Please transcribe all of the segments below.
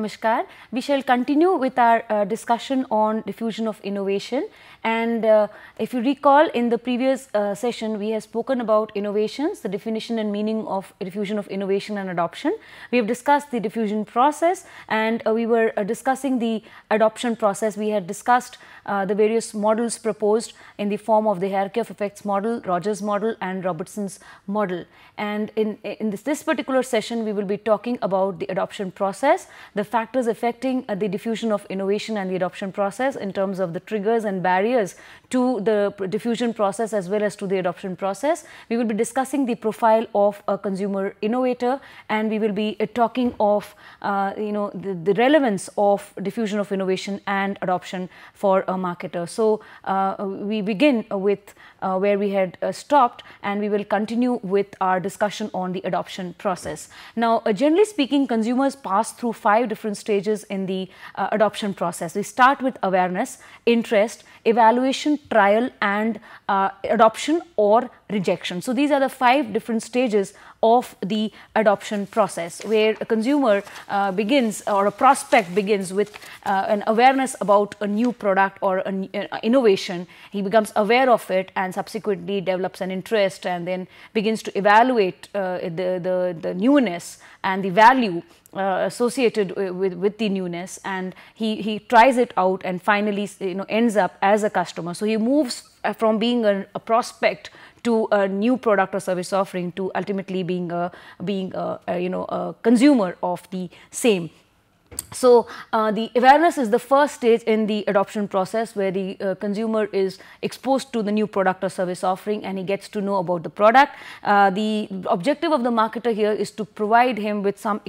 Namaskar. We shall continue with our uh, discussion on diffusion of innovation and uh, if you recall in the previous uh, session, we have spoken about innovations, the definition and meaning of diffusion of innovation and adoption. We have discussed the diffusion process and uh, we were uh, discussing the adoption process. We had discussed uh, the various models proposed in the form of the hierarchy of effects model, Rogers model and Robertson's model. And in, in this, this particular session, we will be talking about the adoption process, the factors affecting uh, the diffusion of innovation and the adoption process in terms of the triggers and barriers barriers to the diffusion process as well as to the adoption process. We will be discussing the profile of a consumer innovator and we will be uh, talking of uh, you know the, the, relevance of diffusion of innovation and adoption for a marketer. So uh, we begin with uh, where we had uh, stopped and we will continue with our discussion on the adoption process. Now, uh, generally speaking, consumers pass through five different stages in the uh, adoption process. We start with awareness, interest, evaluation, trial and uh, adoption or rejection. So, these are the five different stages of the adoption process where a consumer uh, begins or a prospect begins with uh, an awareness about a new product or an uh, innovation he becomes aware of it and subsequently develops an interest and then begins to evaluate uh, the, the, the newness and the value uh, associated uh, with, with the newness and he, he tries it out and finally you know ends up as a customer. So he moves uh, from being a, a, prospect to a new product or service offering to ultimately being a being a, a you know a consumer of the same so uh, the awareness is the first stage in the adoption process where the uh, consumer is exposed to the new product or service offering and he gets to know about the product. Uh, the objective of the marketer here is to provide him with some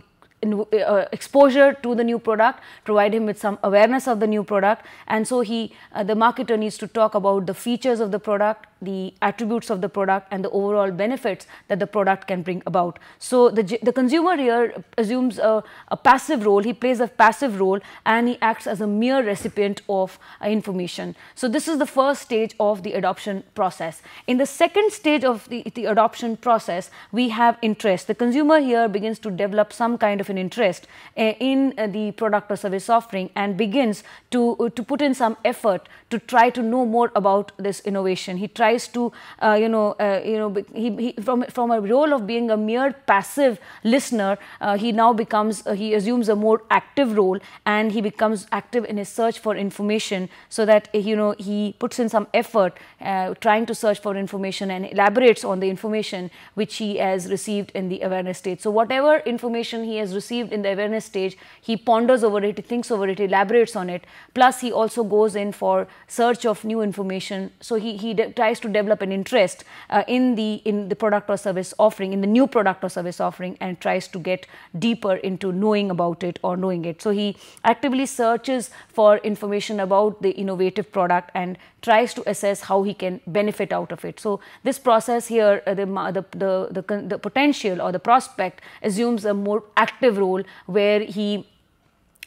in, uh, exposure to the new product, provide him with some awareness of the new product. And so he, uh, the marketer needs to talk about the features of the product, the attributes of the product and the overall benefits that the product can bring about. So the, the consumer here assumes a, a passive role, he plays a passive role and he acts as a mere recipient of uh, information. So this is the first stage of the adoption process. In the second stage of the, the adoption process, we have interest. The consumer here begins to develop some kind of an interest uh, in uh, the product or service offering and begins to, uh, to put in some effort to try to know more about this innovation. He tries tries to, uh, you know, uh, you know, he, he, from from a role of being a mere passive listener, uh, he now becomes uh, he assumes a more active role, and he becomes active in his search for information, so that eh, you know he puts in some effort uh, trying to search for information and elaborates on the information which he has received in the awareness stage. So whatever information he has received in the awareness stage, he ponders over it, he thinks over it, elaborates on it. Plus, he also goes in for search of new information. So he he tries to develop an interest uh, in the in the product or service offering, in the new product or service offering, and tries to get deeper into knowing about it or knowing it. So he actively searches for information about the innovative product and tries to assess how he can benefit out of it. So this process here, uh, the, the, the, the potential or the prospect assumes a more active role where he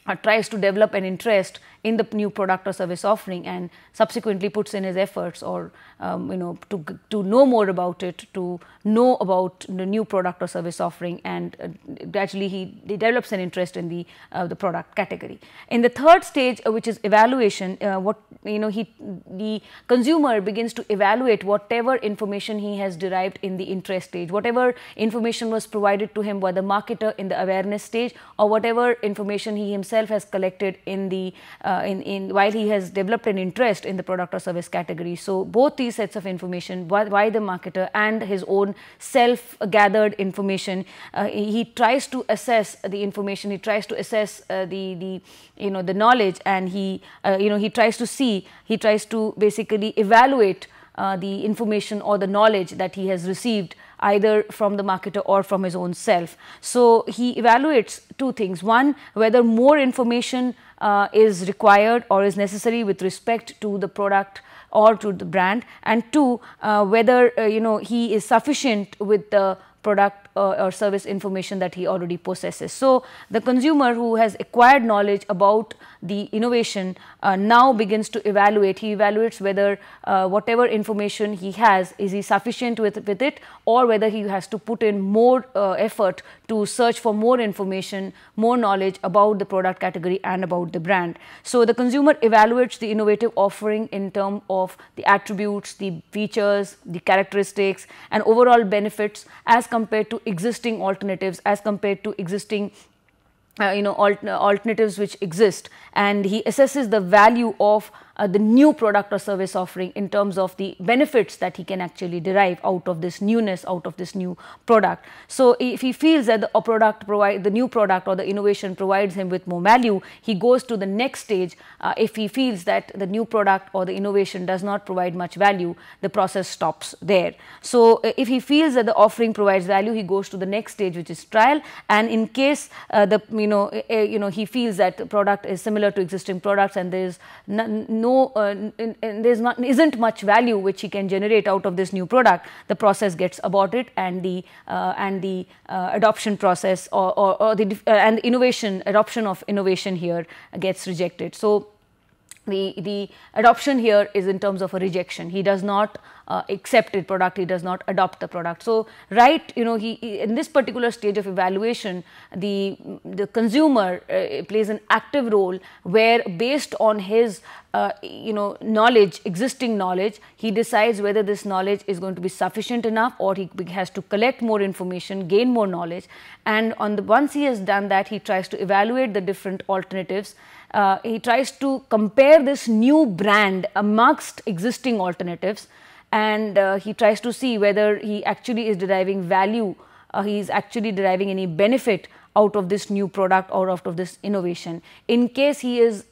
or uh, tries to develop an interest in the new product or service offering and subsequently puts in his efforts or um, you know to, to know more about it to know about the new product or service offering and uh, gradually he, he, develops an interest in the uh, the product category in the third stage uh, which is evaluation uh, what you know he the consumer begins to evaluate whatever information he has derived in the interest stage whatever information was provided to him by the marketer in the awareness stage or whatever information he himself himself has collected in the uh, in, in while he has developed an interest in the product or service category. So both these sets of information, why, why the marketer and his own self-gathered information, uh, he tries to assess the information, he tries to assess uh, the the you know the knowledge, and he uh, you know he tries to see, he tries to basically evaluate uh, the information or the knowledge that he has received either from the marketer or from his own self. So he evaluates two things. One, whether more information uh, is required or is necessary with respect to the product or to the brand and two, uh, whether uh, you know he is sufficient with the product uh, or service information that he already possesses. So the consumer who has acquired knowledge about the innovation uh, now begins to evaluate. He evaluates whether uh, whatever information he has, is he sufficient with, with it or whether he has to put in more uh, effort to search for more information, more knowledge about the product category and about the brand. So the consumer evaluates the innovative offering in terms of the attributes, the features, the characteristics and overall benefits as compared to existing alternatives, as compared to existing uh, you know alternatives which exist and he assesses the value of uh, the new product or service offering in terms of the benefits that he can actually derive out of this newness, out of this new product. So if he feels that the product provide the new product or the innovation provides him with more value, he goes to the next stage. Uh, if he feels that the new product or the innovation does not provide much value, the process stops there. So uh, if he feels that the offering provides value, he goes to the next stage, which is trial. And in case uh, the you know uh, you know he feels that the product is similar to existing products and there is none no, uh, in, in there's not isn't much value which he can generate out of this new product, the process gets aborted and the uh, and the uh, adoption process or, or, or the uh, and innovation adoption of innovation here gets rejected. So the, the adoption here is in terms of a rejection. He does not uh, the product, he does not adopt the product. So, right, you know, he, in this particular stage of evaluation, the, the consumer uh, plays an active role where based on his, uh, you know, knowledge, existing knowledge, he decides whether this knowledge is going to be sufficient enough or he has to collect more information, gain more knowledge. And on the, once he has done that, he tries to evaluate the different alternatives uh, he tries to compare this new brand amongst existing alternatives and uh, he tries to see whether he actually is deriving value, uh, he is actually deriving any benefit out of this new product or out of this innovation. In case he is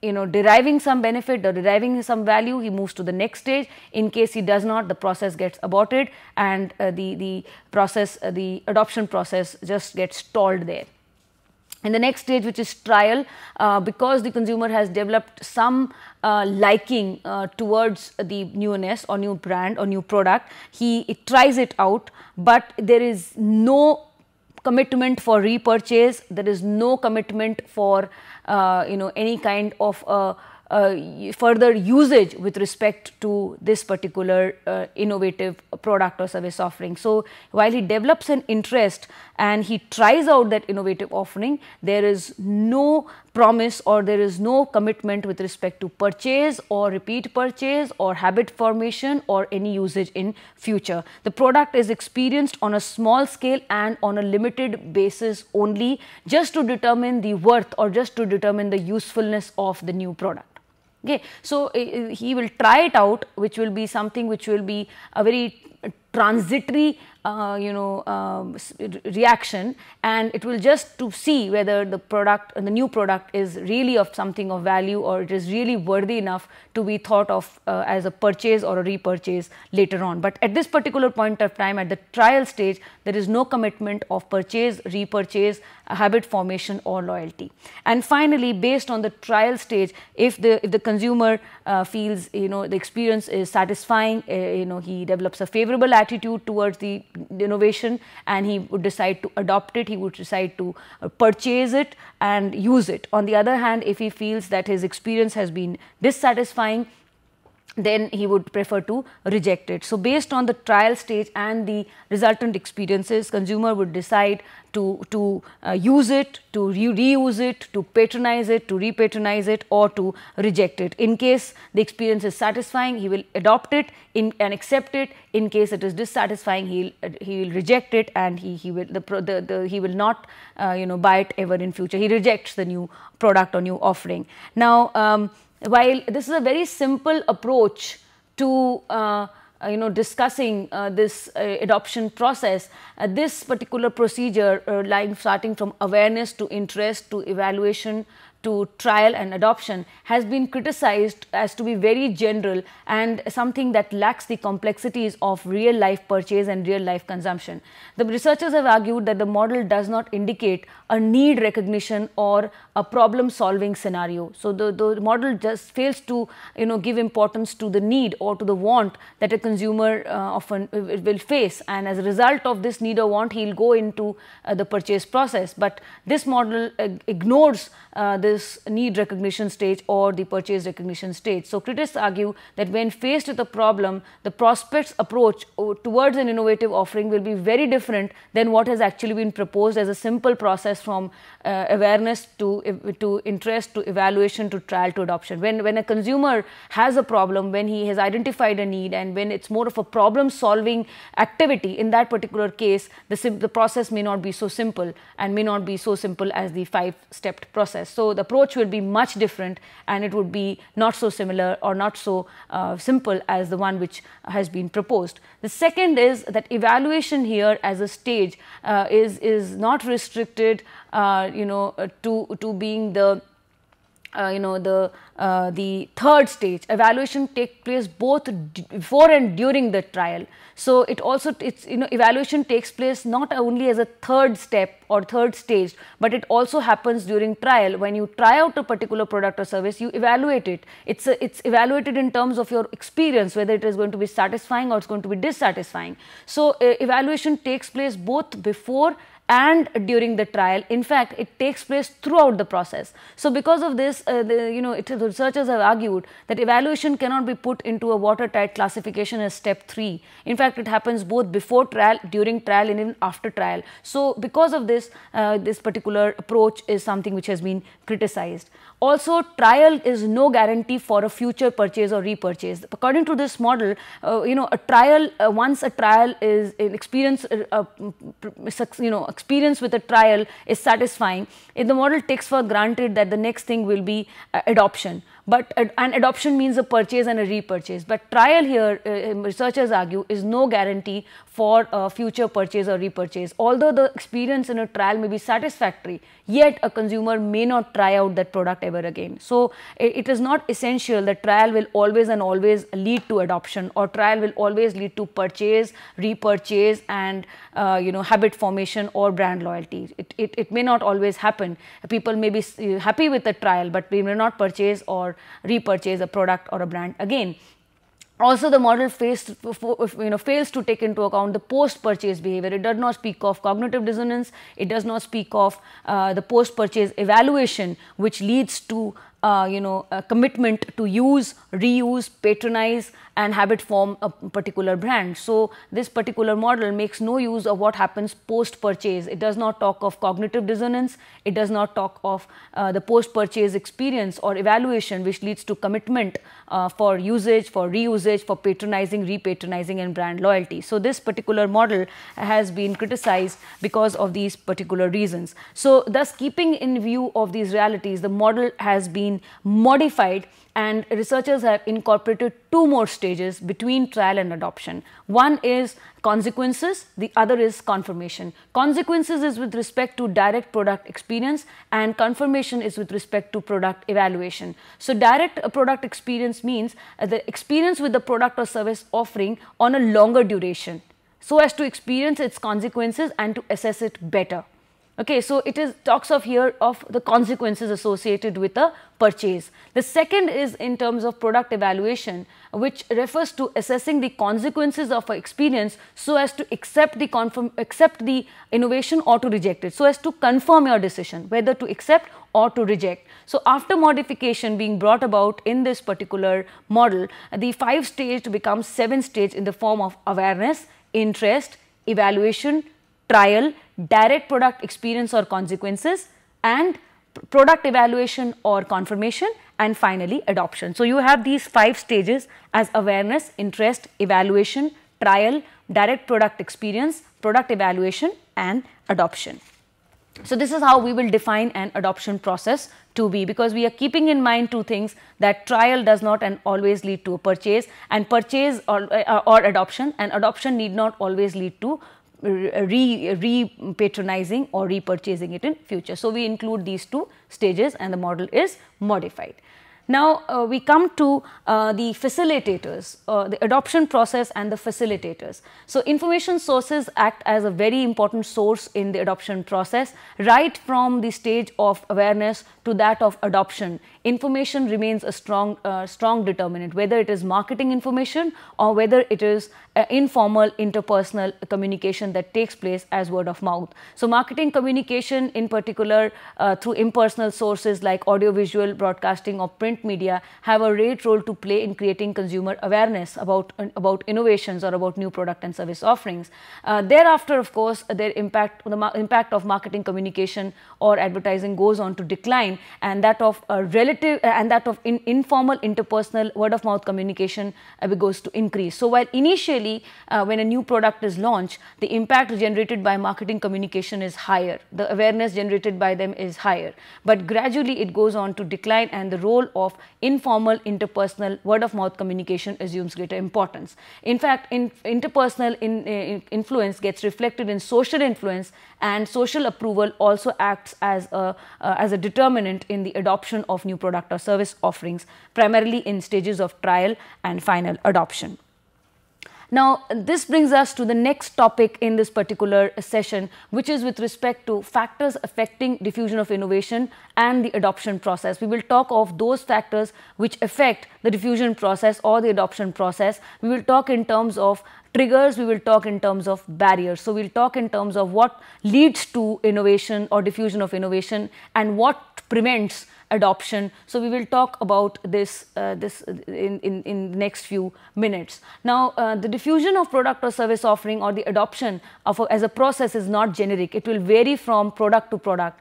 you know deriving some benefit or deriving some value he moves to the next stage in case he does not the process gets aborted and uh, the the process uh, the adoption process just gets stalled there and the next stage, which is trial, uh, because the consumer has developed some uh, liking uh, towards the newness or new brand or new product, he it tries it out, but there is no commitment for repurchase, there is no commitment for uh, you know any kind of uh, uh, further usage with respect to this particular uh, innovative product or service offering. So, while he develops an interest and he tries out that innovative offering, there is no promise or there is no commitment with respect to purchase or repeat purchase or habit formation or any usage in future. The product is experienced on a small scale and on a limited basis only just to determine the worth or just to determine the usefulness of the new product okay so eh, eh, he will try it out which will be something which will be a very transitory uh, you know uh, reaction and it will just to see whether the product the new product is really of something of value or it is really worthy enough to be thought of uh, as a purchase or a repurchase later on but at this particular point of time at the trial stage there is no commitment of purchase repurchase habit formation or loyalty and finally based on the trial stage if the if the consumer uh, feels you know the experience is satisfying eh, you know he develops a favorable attitude towards the innovation and he would decide to adopt it, he would decide to uh, purchase it and use it. On the other hand, if he feels that his experience has been dissatisfying, then he would prefer to reject it. So, based on the trial stage and the resultant experiences, consumer would decide to, to uh, use it, to re reuse it, to patronize it, to repatronize it or to reject it. In case the experience is satisfying, he will adopt it in, and accept it. In case it is dissatisfying, he will, uh, he will reject it and he, he, will, the, the, the he will not uh, you know, buy it ever in future. He rejects the new product or new offering. Now, um, while this is a very simple approach to uh, uh, you know discussing uh, this uh, adoption process uh, this particular procedure uh, starting from awareness to interest to evaluation to trial and adoption has been criticized as to be very general and something that lacks the complexities of real life purchase and real life consumption. The researchers have argued that the model does not indicate a need recognition or a problem solving scenario. So the, the model just fails to you know give importance to the need or to the want that a consumer uh, often will face and as a result of this need or want he will go into uh, the purchase process. But this model uh, ignores uh, the this need recognition stage or the purchase recognition stage. So critics argue that when faced with a problem, the prospect's approach towards an innovative offering will be very different than what has actually been proposed as a simple process from uh, awareness to, uh, to interest to evaluation to trial to adoption. When, when a consumer has a problem, when he has identified a need and when it's more of a problem solving activity in that particular case, the, the process may not be so simple and may not be so simple as the five-stepped process. So the approach will be much different and it would be not so similar or not so uh, simple as the one which has been proposed. The second is that evaluation here as a stage uh, is, is not restricted uh, you know, uh, to, to being the uh, you know the uh, the third stage evaluation take place both before and during the trial so it also it's you know evaluation takes place not only as a third step or third stage but it also happens during trial when you try out a particular product or service you evaluate it it's a, it's evaluated in terms of your experience whether it is going to be satisfying or it's going to be dissatisfying so uh, evaluation takes place both before and during the trial. In fact, it takes place throughout the process. So because of this, uh, the, you know, it, the researchers have argued that evaluation cannot be put into a watertight classification as step 3. In fact, it happens both before trial, during trial and even after trial. So because of this, uh, this particular approach is something which has been criticized. Also, trial is no guarantee for a future purchase or repurchase. According to this model, uh, you know, a trial, uh, once a trial is in experience, uh, uh, you know, experience with a trial is satisfying, if the model takes for granted that the next thing will be uh, adoption. But an adoption means a purchase and a repurchase. But trial here, uh, um, researchers argue, is no guarantee for a future purchase or repurchase. Although the experience in a trial may be satisfactory, yet a consumer may not try out that product ever again. So it is not essential that trial will always and always lead to adoption or trial will always lead to purchase, repurchase and uh, you know habit formation or brand loyalty. It, it, it may not always happen. People may be uh, happy with the trial but they may not purchase or repurchase a product or a brand again. Also, the model fails to, you know, fails to take into account the post-purchase behavior. It does not speak of cognitive dissonance. It does not speak of uh, the post-purchase evaluation, which leads to uh, you know, commitment to use, reuse, patronize, and habit form a particular brand. So this particular model makes no use of what happens post purchase. It does not talk of cognitive dissonance. It does not talk of uh, the post purchase experience or evaluation which leads to commitment uh, for usage, for reusage, for patronizing, repatronizing and brand loyalty. So this particular model has been criticized because of these particular reasons. So thus keeping in view of these realities, the model has been modified and researchers have incorporated two more stages between trial and adoption. One is consequences, the other is confirmation. Consequences is with respect to direct product experience and confirmation is with respect to product evaluation. So direct uh, product experience means uh, the experience with the product or service offering on a longer duration so as to experience its consequences and to assess it better. Okay, so it is talks of here of the consequences associated with a purchase. The second is in terms of product evaluation, which refers to assessing the consequences of an experience so as to accept the confirm, accept the innovation or to reject it, so as to confirm your decision whether to accept or to reject. So, after modification being brought about in this particular model, the five stage becomes seven stage in the form of awareness, interest, evaluation, trial, direct product experience or consequences, and product evaluation or confirmation, and finally adoption. So, you have these five stages as awareness, interest, evaluation, trial, direct product experience, product evaluation, and adoption. So this is how we will define an adoption process to be because we are keeping in mind two things that trial does not and always lead to a purchase and purchase or, uh, or adoption and adoption need not always lead to re, re patronizing or repurchasing it in future. So, we include these two stages and the model is modified. Now, uh, we come to uh, the facilitators, uh, the adoption process and the facilitators. So, information sources act as a very important source in the adoption process, right from the stage of awareness to that of adoption, information remains a strong, uh, strong determinant, whether it is marketing information or whether it is uh, informal interpersonal communication that takes place as word of mouth. So, marketing communication in particular uh, through impersonal sources like audiovisual broadcasting or print media have a great role to play in creating consumer awareness about, uh, about innovations or about new product and service offerings. Uh, thereafter, of course, their impact, the impact of marketing communication or advertising goes on to decline and that of relative uh, and that of in informal interpersonal word of mouth communication uh, goes to increase. So while initially uh, when a new product is launched, the impact generated by marketing communication is higher, the awareness generated by them is higher, but gradually it goes on to decline and the role of informal interpersonal word of mouth communication assumes greater importance. In fact, in, interpersonal in, in influence gets reflected in social influence and social approval also acts as a, uh, as a determinant prominent in the adoption of new product or service offerings, primarily in stages of trial and final adoption. Now, this brings us to the next topic in this particular session, which is with respect to factors affecting diffusion of innovation and the adoption process. We will talk of those factors which affect the diffusion process or the adoption process. We will talk in terms of triggers we will talk in terms of barriers so we'll talk in terms of what leads to innovation or diffusion of innovation and what prevents adoption. So we will talk about this, uh, this uh, in, in, in next few minutes. Now, uh, the diffusion of product or service offering or the adoption of a, as a process is not generic. It will vary from product to product.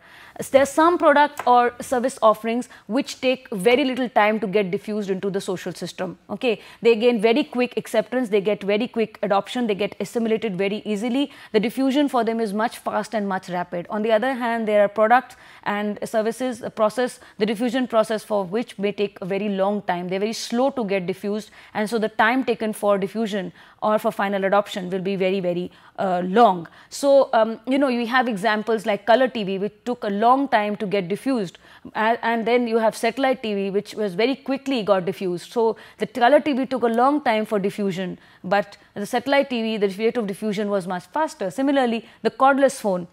There are some product or service offerings which take very little time to get diffused into the social system. Okay, They gain very quick acceptance, they get very quick adoption, they get assimilated very easily. The diffusion for them is much fast and much rapid. On the other hand, there are products and services, process the diffusion process for which may take a very long time. They're very slow to get diffused and so the time taken for diffusion or for final adoption will be very, very uh, long. So, um, you know, you have examples like color TV which took a long time to get diffused and then you have satellite TV which was very quickly got diffused. So, the color TV took a long time for diffusion but the satellite TV, the rate of diffusion was much faster. Similarly, the cordless phone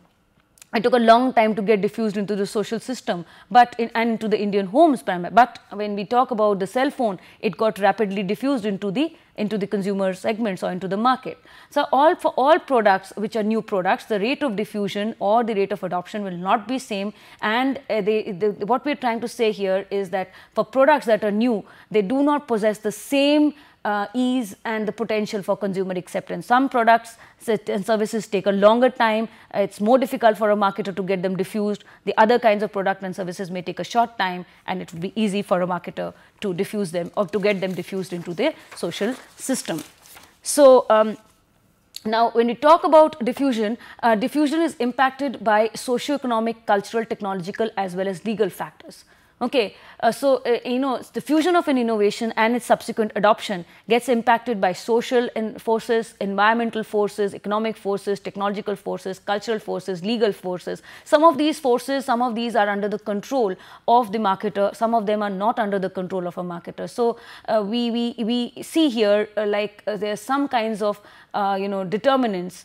it took a long time to get diffused into the social system but in, and into the Indian homes. But when we talk about the cell phone, it got rapidly diffused into the into the consumer segments or into the market. So all for all products which are new products, the rate of diffusion or the rate of adoption will not be same. And uh, they, they, what we are trying to say here is that for products that are new, they do not possess the same uh, ease and the potential for consumer acceptance. Some products and services take a longer time, it's more difficult for a marketer to get them diffused. The other kinds of products and services may take a short time and it would be easy for a marketer to diffuse them or to get them diffused into their social system. So, um, now, when we talk about diffusion, uh, diffusion is impacted by socio-economic, cultural, technological as well as legal factors. Okay, uh, so uh, you know the fusion of an innovation and its subsequent adoption gets impacted by social forces, environmental forces, economic forces, technological forces, cultural forces, legal forces. Some of these forces, some of these are under the control of the marketer. Some of them are not under the control of a marketer. So uh, we we we see here uh, like uh, there are some kinds of uh, you know determinants.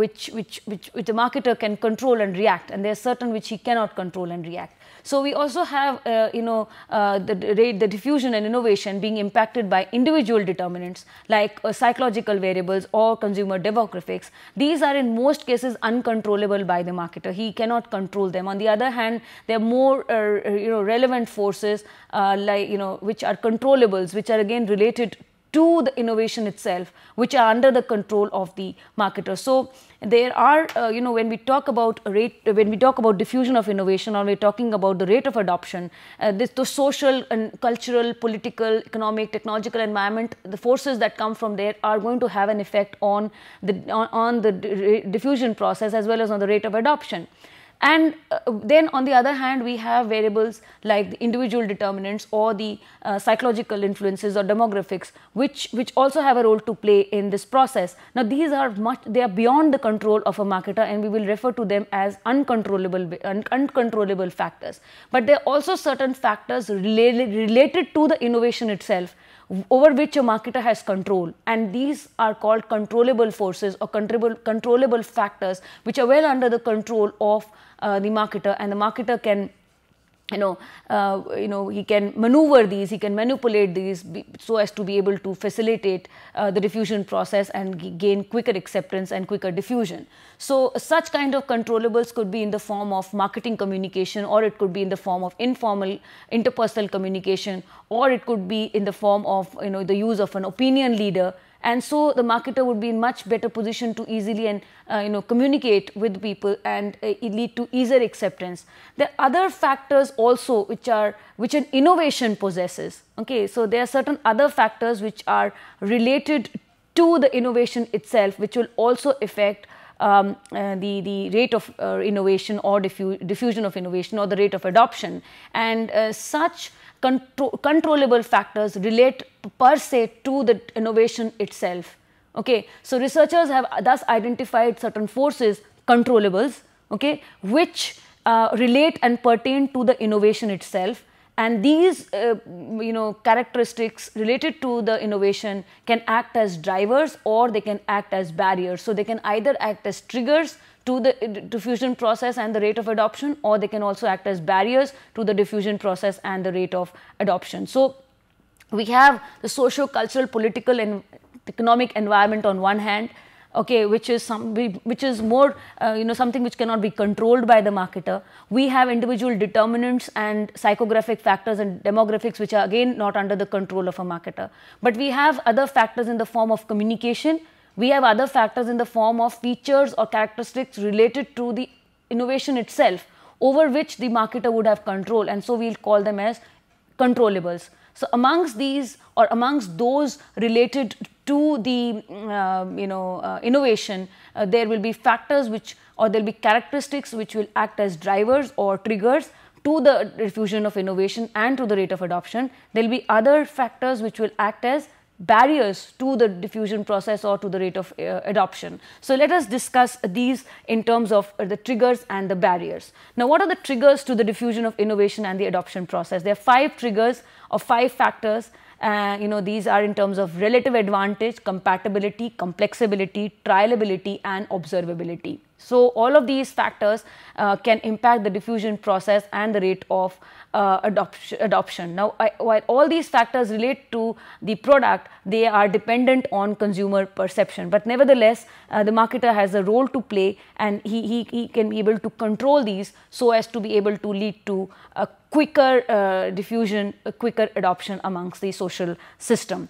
which, which, which, which the marketer can control and react and there are certain which he cannot control and react. So we also have, uh, you know, uh, the the diffusion and innovation being impacted by individual determinants like uh, psychological variables or consumer demographics. These are in most cases uncontrollable by the marketer. He cannot control them. On the other hand, there are more, uh, you know, relevant forces uh, like, you know, which are controllables, which are again related to the innovation itself which are under the control of the marketer so there are uh, you know when we talk about rate when we talk about diffusion of innovation or we're talking about the rate of adoption uh, this the social and cultural political economic technological environment the forces that come from there are going to have an effect on the on, on the diffusion process as well as on the rate of adoption and uh, then on the other hand, we have variables like the individual determinants or the uh, psychological influences or demographics, which, which also have a role to play in this process. Now, these are much, they are beyond the control of a marketer and we will refer to them as uncontrollable, un uncontrollable factors. But there are also certain factors related, related to the innovation itself over which a marketer has control and these are called controllable forces or controllable factors which are well under the control of uh, the marketer and the marketer can you know, uh, you know, he can maneuver these, he can manipulate these be, so as to be able to facilitate uh, the diffusion process and gain quicker acceptance and quicker diffusion. So, such kind of controllables could be in the form of marketing communication or it could be in the form of informal interpersonal communication or it could be in the form of, you know, the use of an opinion leader and so the marketer would be in much better position to easily and uh, you know communicate with people and uh, lead to easier acceptance The other factors also which are which an innovation possesses okay so there are certain other factors which are related to the innovation itself which will also affect um, uh, the, the rate of uh, innovation or diffu diffusion of innovation or the rate of adoption. And uh, such contro controllable factors relate per se to the innovation itself. Okay, so researchers have thus identified certain forces, controllables, okay, which uh, relate and pertain to the innovation itself and these, uh, you know, characteristics related to the innovation can act as drivers or they can act as barriers. So they can either act as triggers to the uh, diffusion process and the rate of adoption, or they can also act as barriers to the diffusion process and the rate of adoption. So we have the socio-cultural, political, and economic environment on one hand, okay, which is some, which is more, uh, you know, something which cannot be controlled by the marketer. We have individual determinants and psychographic factors and demographics, which are again not under the control of a marketer. But we have other factors in the form of communication. We have other factors in the form of features or characteristics related to the innovation itself over which the marketer would have control and so we'll call them as controllables. So amongst these or amongst those related to the mm, uh, you know uh, innovation, uh, there will be factors which or there will be characteristics which will act as drivers or triggers to the diffusion of innovation and to the rate of adoption. There will be other factors which will act as barriers to the diffusion process or to the rate of uh, adoption. So let us discuss these in terms of the triggers and the barriers. Now what are the triggers to the diffusion of innovation and the adoption process? There are five triggers or five factors uh, you know these are in terms of relative advantage, compatibility, complexibility, trialability and observability. So all of these factors uh, can impact the diffusion process and the rate of uh, adoption, adoption. Now, I, while all these factors relate to the product, they are dependent on consumer perception. But nevertheless, uh, the marketer has a role to play and he, he, he can be able to control these so as to be able to lead to a quicker uh, diffusion, a quicker adoption amongst the social system.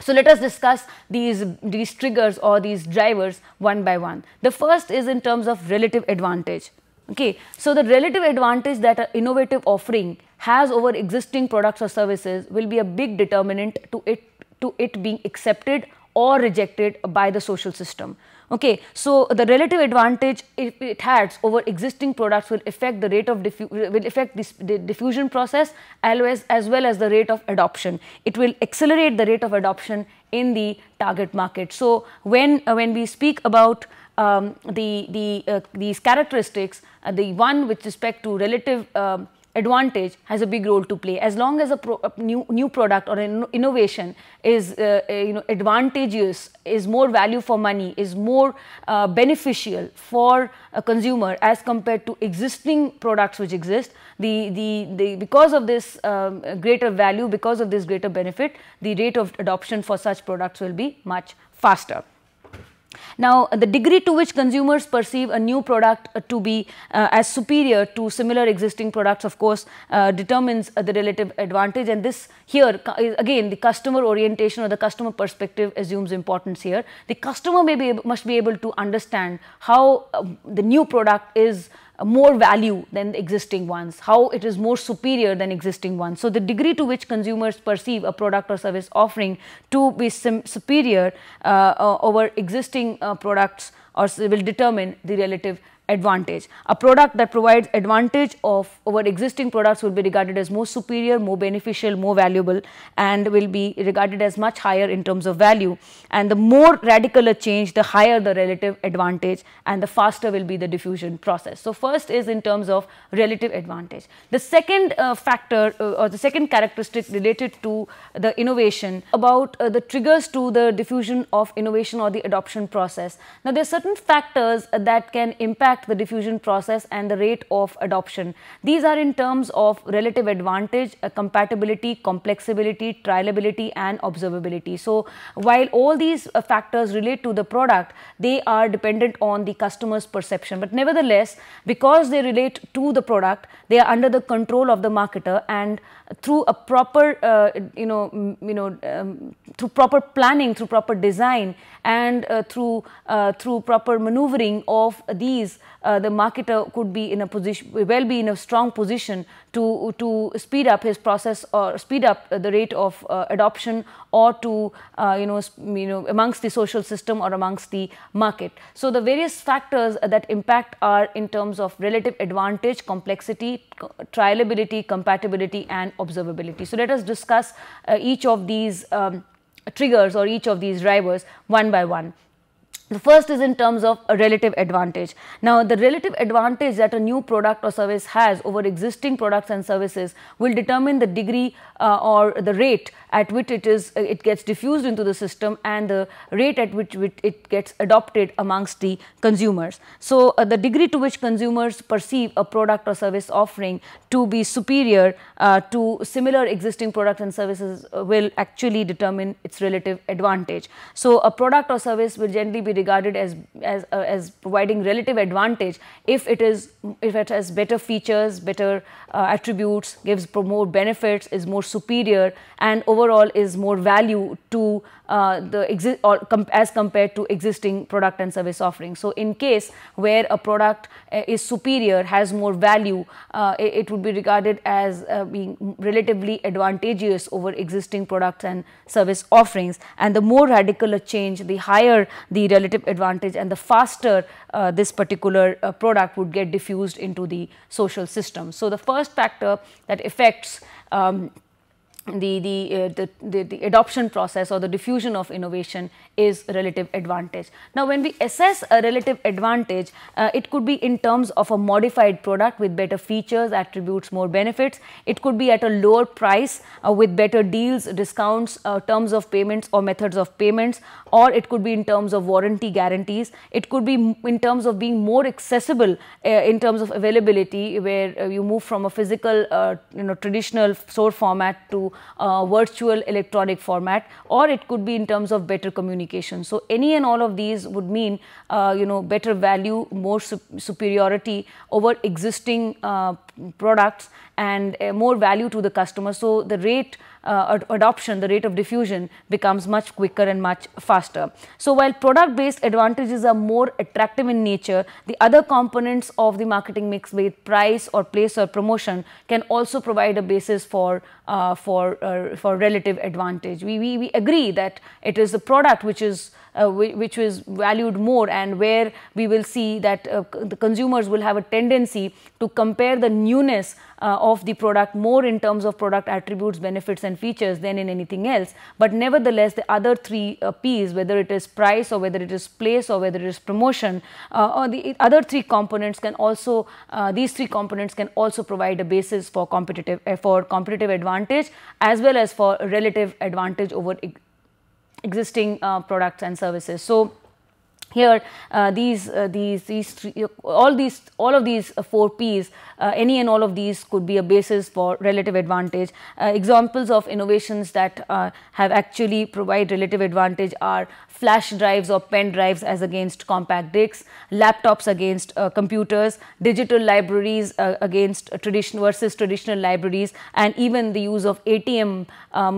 So let us discuss these, these triggers or these drivers one by one. The first is in terms of relative advantage. Okay, so the relative advantage that an innovative offering has over existing products or services will be a big determinant to it, to it being accepted or rejected by the social system. Okay, so the relative advantage it has over existing products will affect the rate of will affect this, the diffusion process as, as well as the rate of adoption. It will accelerate the rate of adoption in the target market. So when uh, when we speak about um, the the uh, these characteristics, uh, the one with respect to relative um, advantage has a big role to play. As long as a, pro, a new, new product or an innovation is uh, uh, you know advantageous, is more value for money, is more uh, beneficial for a consumer as compared to existing products which exist, the, the, the because of this um, greater value, because of this greater benefit, the rate of adoption for such products will be much faster. Now, uh, the degree to which consumers perceive a new product uh, to be uh, as superior to similar existing products, of course, uh, determines uh, the relative advantage. And this here, again, the customer orientation or the customer perspective assumes importance here. The customer may be, must be able to understand how um, the new product is more value than existing ones, how it is more superior than existing ones. So, the degree to which consumers perceive a product or service offering to be superior uh, uh, over existing uh, products or will determine the relative advantage. A product that provides advantage of over existing products will be regarded as more superior, more beneficial, more valuable and will be regarded as much higher in terms of value. And the more radical a change, the higher the relative advantage and the faster will be the diffusion process. So, first is in terms of relative advantage. The second uh, factor uh, or the second characteristic related to the innovation about uh, the triggers to the diffusion of innovation or the adoption process. Now, there are certain factors that can impact impact the diffusion process and the rate of adoption. These are in terms of relative advantage, uh, compatibility, complexibility, trialability and observability. So while all these uh, factors relate to the product, they are dependent on the customer's perception. But nevertheless, because they relate to the product, they are under the control of the marketer and through a proper, uh, you know, you know, um, through proper planning, through proper design and uh, through, uh, through proper maneuvering of these uh, the marketer could be in a position, well be in a strong position to, to speed up his process or speed up the rate of uh, adoption or to, uh, you, know, you know, amongst the social system or amongst the market. So the various factors that impact are in terms of relative advantage, complexity, trialability, compatibility and observability. So let us discuss uh, each of these um, triggers or each of these drivers one by one. The first is in terms of a relative advantage. Now, the relative advantage that a new product or service has over existing products and services will determine the degree uh, or the rate at which it is uh, it gets diffused into the system and the rate at which it gets adopted amongst the consumers. So, uh, the degree to which consumers perceive a product or service offering to be superior uh, to similar existing products and services uh, will actually determine its relative advantage. So, a product or service will generally be regarded as as uh, as providing relative advantage if it is if it has better features, better uh, attributes, gives more benefits, is more superior, and overall is more value to uh, the or com as compared to existing product and service offerings. So, in case where a product uh, is superior, has more value, uh, it, it, would be regarded as uh, being relatively advantageous over existing products and service offerings. And the more radical a change, the higher the relative advantage and the faster uh, this particular product would get diffused into the social system. So, the first factor that affects um, the, the, uh, the, the, the, adoption process or the diffusion of innovation is relative advantage. Now, when we assess a relative advantage, uh, it could be in terms of a modified product with better features, attributes, more benefits. It could be at a lower price uh, with better deals, discounts, uh, terms of payments or methods of payments, or it could be in terms of warranty guarantees. It could be in terms of being more accessible uh, in terms of availability where uh, you move from a physical, you know, traditional store format to uh, virtual electronic format or it could be in terms of better communication. So any and all of these would mean, uh, you know, better value, more su superiority over existing uh, products and uh, more value to the customer. So the rate uh, adoption, the rate of diffusion becomes much quicker and much faster. So while product based advantages are more attractive in nature, the other components of the marketing mix, be it price or place or promotion can also provide a basis for, uh, for, uh, for relative advantage. We, we, we agree that it is the product which is uh, which is valued more and where we will see that uh, the consumers will have a tendency to compare the newness uh, of the product more in terms of product attributes, benefits and features than in anything else. But nevertheless, the other three P's, whether it is price or whether it is place or whether it is promotion, or the other three components can also, these three components can also provide a basis for competitive, for competitive advantage as well as for relative advantage over existing uh, products and services. So here uh, these uh, these these three, uh, all these all of these uh, four p's uh, any and all of these could be a basis for relative advantage uh, examples of innovations that have actually provide relative advantage are flash drives or pen drives as against compact discs laptops against computers digital libraries against traditional versus traditional libraries and even the use of atm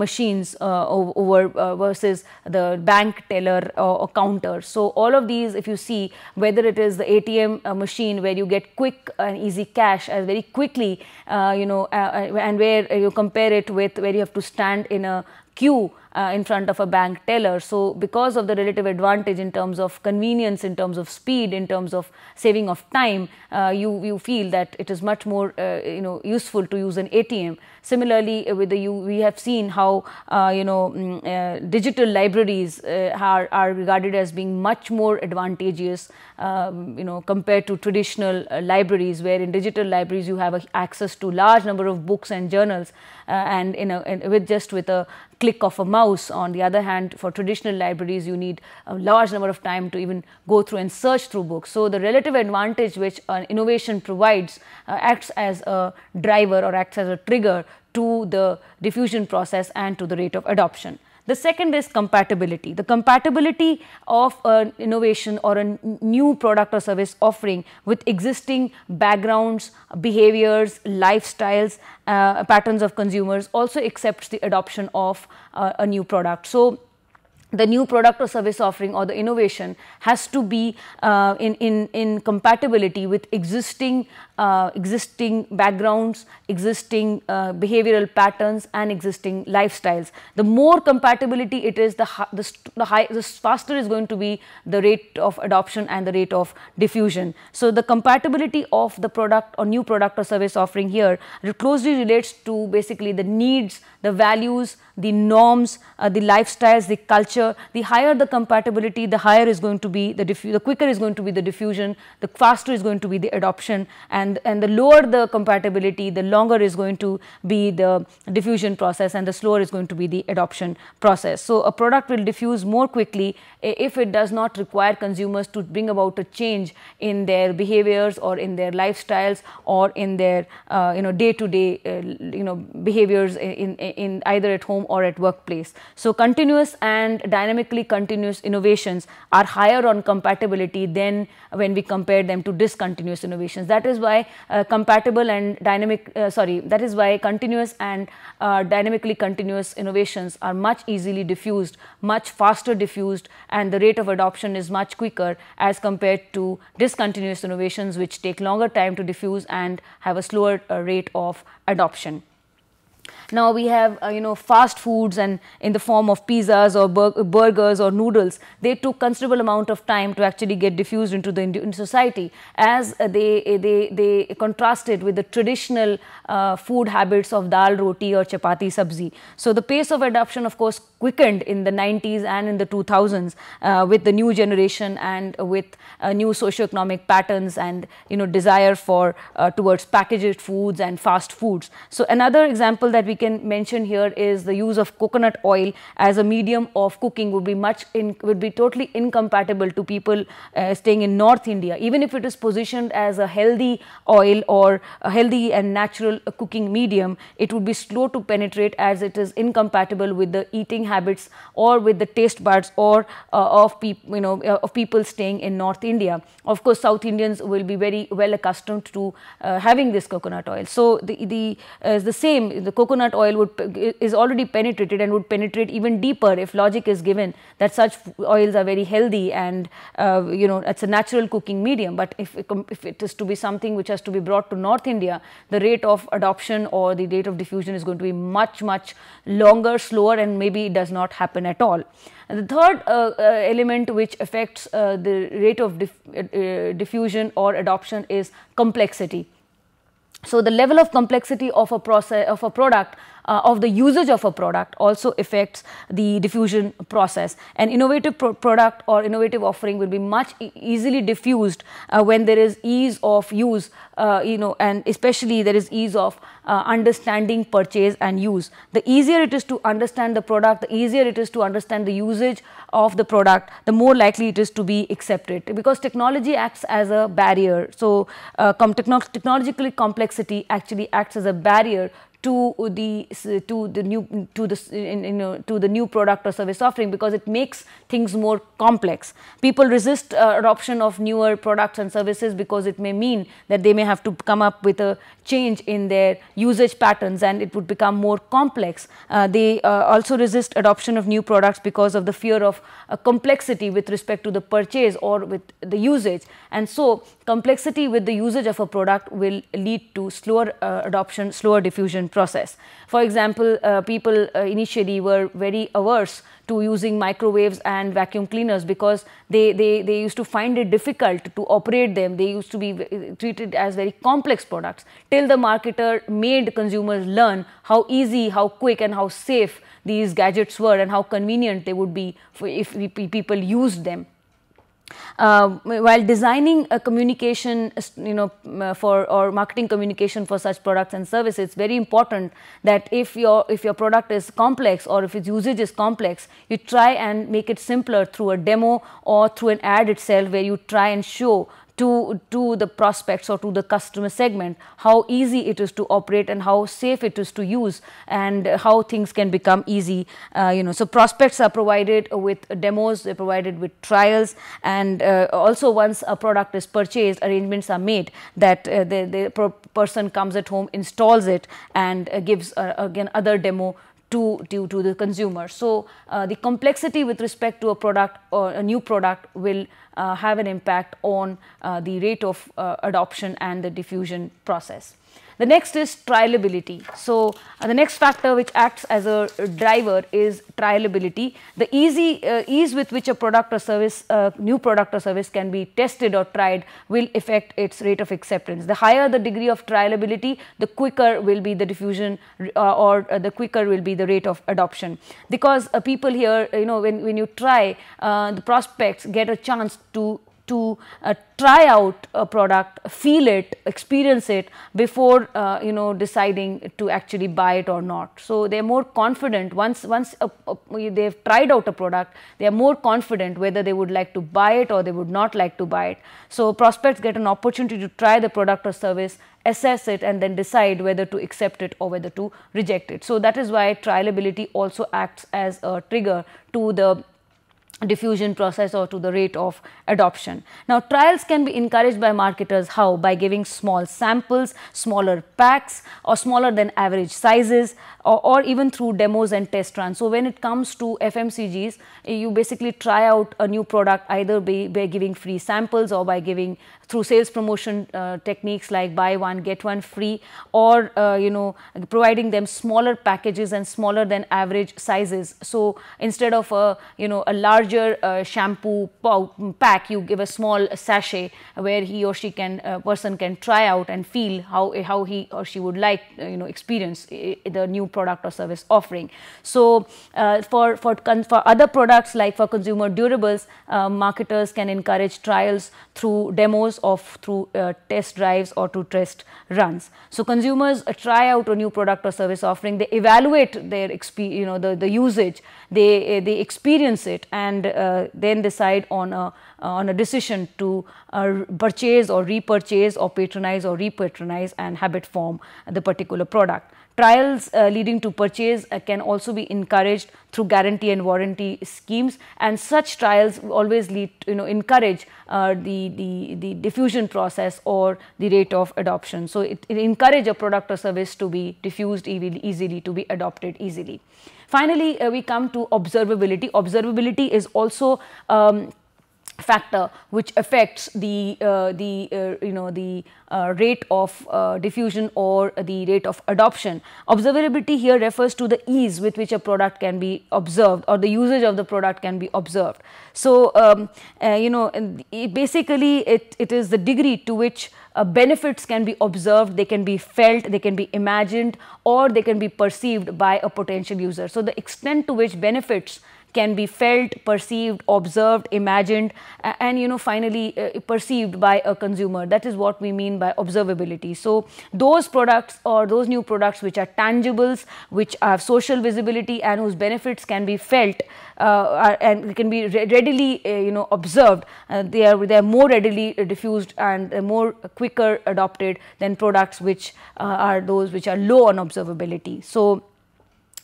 machines over versus the bank teller or, or counter so all of these, if you see, whether it is the ATM uh, machine where you get quick and easy cash as very quickly, uh, you know, uh, and where you compare it with where you have to stand in a queue uh, in front of a bank teller. So, because of the relative advantage in terms of convenience, in terms of speed, in terms of saving of time, uh, you you feel that it is much more uh, you know useful to use an ATM. Similarly, uh, with the you we have seen how uh, you know um, digital libraries are are regarded as being much more advantageous um, you know compared to traditional libraries, where in digital libraries you have access to large number of books and journals. Uh, and in a, in, with just with a click of a mouse. On the other hand, for traditional libraries, you need a large number of time to even go through and search through books. So, the relative advantage which an uh, innovation provides uh, acts as a driver or acts as a trigger to the diffusion process and to the rate of adoption. The second is compatibility. The compatibility of an innovation or a new product or service offering with existing backgrounds, behaviors, lifestyles, uh, patterns of consumers also accepts the adoption of uh, a new product. So the new product or service offering or the innovation has to be uh, in, in, in compatibility with existing, uh, existing backgrounds, existing uh, behavioral patterns and existing lifestyles. The more compatibility it is, the, the, the, high, the faster is going to be the rate of adoption and the rate of diffusion. So, the compatibility of the product or new product or service offering here closely relates to basically the needs, the values, the norms, uh, the lifestyles, the culture, the higher the compatibility, the higher is going to be the the quicker is going to be the diffusion, the faster is going to be the adoption, and and the lower the compatibility, the longer is going to be the diffusion process, and the slower is going to be the adoption process. So a product will diffuse more quickly if it does not require consumers to bring about a change in their behaviors or in their lifestyles or in their uh, you know day to day uh, you know behaviors in in either at home or at workplace. So continuous and dynamically continuous innovations are higher on compatibility than when we compare them to discontinuous innovations. That is why uh, compatible and dynamic, uh, sorry, that is why continuous and uh, dynamically continuous innovations are much easily diffused, much faster diffused and the rate of adoption is much quicker as compared to discontinuous innovations which take longer time to diffuse and have a slower uh, rate of adoption. Now we have, uh, you know, fast foods and in the form of pizzas or bur burgers or noodles, they took considerable amount of time to actually get diffused into the Indian society as uh, they, uh, they, they contrasted with the traditional uh, food habits of dal roti or chapati sabzi. So the pace of adoption, of course, quickened in the 90s and in the 2000s uh, with the new generation and with uh, new socioeconomic patterns and, you know, desire for towards packaged foods and fast foods. So another example that that we can mention here is the use of coconut oil as a medium of cooking would be much in, would be totally incompatible to people uh, staying in North India, even if it is positioned as a healthy oil or a healthy and natural uh, cooking medium, it would be slow to penetrate as it is incompatible with the eating habits or with the taste buds or uh, of people you know uh, of people staying in North India. Of course, South Indians will be very well accustomed to uh, having this coconut oil. So the the uh, the same the coconut coconut oil would, is already penetrated and would penetrate even deeper if logic is given that such oils are very healthy and uh, you know it's a natural cooking medium. But if it, if it is to be something which has to be brought to North India, the rate of adoption or the rate of diffusion is going to be much much longer, slower, and maybe it does not happen at all. And the third uh, uh, element which affects uh, the rate of uh, uh, diffusion or adoption is complexity. So the level of complexity of a process of a product uh, of the usage of a product also affects the diffusion process. An innovative pro product or innovative offering will be much e easily diffused uh, when there is ease of use, uh, you know, and especially there is ease of uh, understanding purchase and use. The easier it is to understand the product, the easier it is to understand the usage of the product, the more likely it is to be accepted because technology acts as a barrier. So, uh, com technological complexity actually acts as a barrier to the to the new to the you uh, know, to the new product or service offering because it makes things more complex people resist uh, adoption of newer products and services because it may mean that they may have to come up with a change in their usage patterns and it would become more complex uh, they uh, also resist adoption of new products because of the fear of uh, complexity with respect to the purchase or with the usage and so complexity with the usage of a product will lead to slower uh, adoption slower diffusion process. For example, uh, people uh, initially were very averse to using microwaves and vacuum cleaners because they, they, they used to find it difficult to operate them. They used to be treated as very complex products till the marketer made consumers learn how easy, how quick and how safe these gadgets were and how convenient they would be if people used them. Uh, while designing a communication you know uh, for or marketing communication for such products and services it's very important that if your if your product is complex or if its usage is complex you try and make it simpler through a demo or through an ad itself where you try and show to, to the prospects or to the customer segment, how easy it is to operate and how safe it is to use and how things can become easy. Uh, you know, so prospects are provided with demos, they're provided with trials and uh, also once a product is purchased, arrangements are made that uh, the, the person comes at home, installs it and uh, gives uh, again other demo to, to, to the consumer. So uh, the complexity with respect to a product or a new product will uh, have an impact on uh, the rate of uh, adoption and the diffusion process. The next is trialability. So, uh, the next factor which acts as a uh, driver is trialability, the easy uh, ease with which a product or service, uh, new product or service can be tested or tried will affect its rate of acceptance. The higher the degree of trialability, the quicker will be the diffusion uh, or uh, the quicker will be the rate of adoption. Because people here, you know, when, when you try, the prospects get a chance to to uh, try out a product, feel it, experience it before uh, you know deciding to actually buy it or not. So they're more confident once once a, uh, a, uh, they've tried out a product, they are more confident whether they would like to buy it or they would not like to buy it. So prospects get an opportunity to try the product or service, assess it, and then decide whether to accept it or whether to reject it. So that is why trialability also acts as a trigger to the diffusion process or to the rate of adoption. Now trials can be encouraged by marketers how? By giving small samples, smaller packs or smaller than average sizes or, or, even through demos and test runs. So when it comes to FMCGs, you basically try out a new product either by, by giving free samples or by giving through sales promotion uh, techniques like buy one get one free or uh, you know providing them smaller packages and smaller than average sizes. So instead of a you know a larger uh, shampoo pack, you give a small sachet where he or she can person can try out and feel how how he or she would like you know experience the new product or service offering. So for for for other products like for consumer durables, marketers can encourage trials through demos of through uh, test drives or to test runs. So consumers uh, try out a new product or service offering, they evaluate their you know the, the usage, they uh, they experience it and uh, then decide on a on a decision to uh, purchase or repurchase or patronize or repatronize and habit form the particular product. Trials uh, leading to purchase uh, can also be encouraged through guarantee and warranty schemes, and such trials always lead, to, you know, encourage uh, the, the the diffusion process or the rate of adoption. So it, it encourage a product or service to be diffused easily, to be adopted easily. Finally, uh, we come to observability. Observability is also um, factor which affects the uh, the uh, you know the uh, rate of uh, diffusion or the rate of adoption observability here refers to the ease with which a product can be observed or the usage of the product can be observed so um, uh, you know it basically it it is the degree to which uh, benefits can be observed they can be felt they can be imagined or they can be perceived by a potential user so the extent to which benefits can be felt, perceived, observed, imagined, and you know finally uh, perceived by a consumer. That is what we mean by observability. So those products or those new products which are tangibles, which have social visibility and whose benefits can be felt uh, are, and can be readily uh, you know observed, uh, they are they are more readily diffused and uh, more quicker adopted than products which uh, are those which are low on observability. So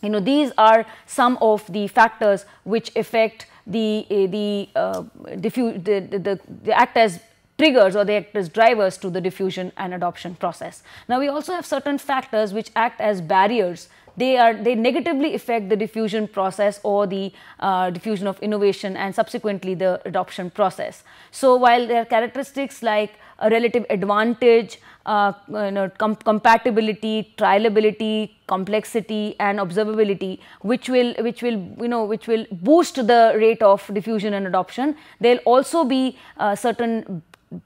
you know these are some of the factors which affect the eh, uh, the, the, the, the act as triggers or they act as drivers to the diffusion and adoption process. Now we also have certain factors which act as barriers they are they negatively affect the diffusion process or the uh, diffusion of innovation and subsequently the adoption process. So while there are characteristics like a relative advantage, uh, you know, com compatibility, trialability, complexity, and observability, which will which will you know which will boost the rate of diffusion and adoption. There will also be uh, certain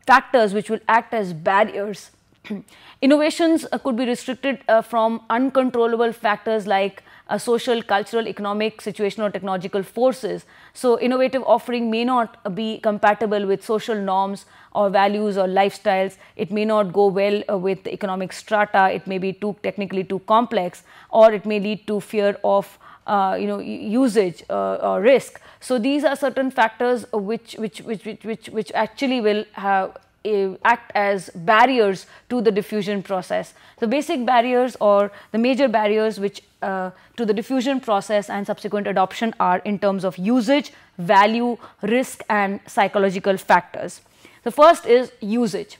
factors which will act as barriers Innovations uh, could be restricted uh, from uncontrollable factors like uh, social, cultural, economic, situational, technological forces. So innovative offering may not be compatible with social norms or values or lifestyles. It may not go well with economic strata. It may be too technically too complex or it may lead to fear of uh, you know usage uh, or risk so these are certain factors which which which which which, which actually will have act as barriers to the diffusion process. The basic barriers or the major barriers which uh, to the diffusion process and subsequent adoption are in terms of usage, value, risk and psychological factors. The first is usage.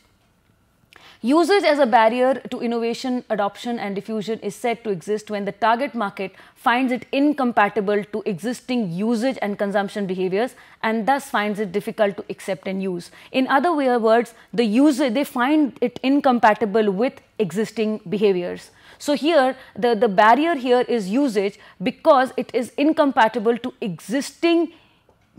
Usage as a barrier to innovation, adoption, and diffusion is said to exist when the target market finds it incompatible to existing usage and consumption behaviors and thus finds it difficult to accept and use. In other words, the user they find it incompatible with existing behaviors. So here the, the barrier here is usage because it is incompatible to existing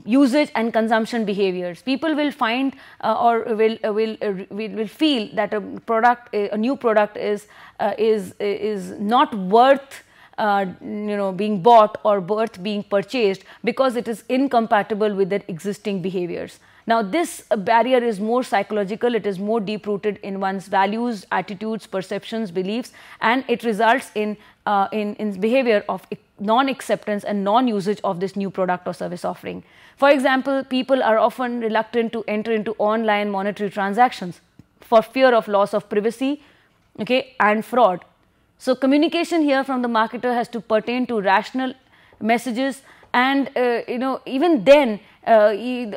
usage and consumption behaviors. People will find uh, or will uh, will, uh, will will feel that a product, a, new product is uh, is is not worth. Uh, you know being bought or worth being purchased because it is incompatible with their existing behaviors now, this barrier is more psychological, it is more deep rooted in one's values, attitudes, perceptions, beliefs, and it results in, uh, in, in behavior of non acceptance and non usage of this new product or service offering. For example, people are often reluctant to enter into online monetary transactions for fear of loss of privacy okay, and fraud. So, communication here from the marketer has to pertain to rational messages and uh, you know even then uh,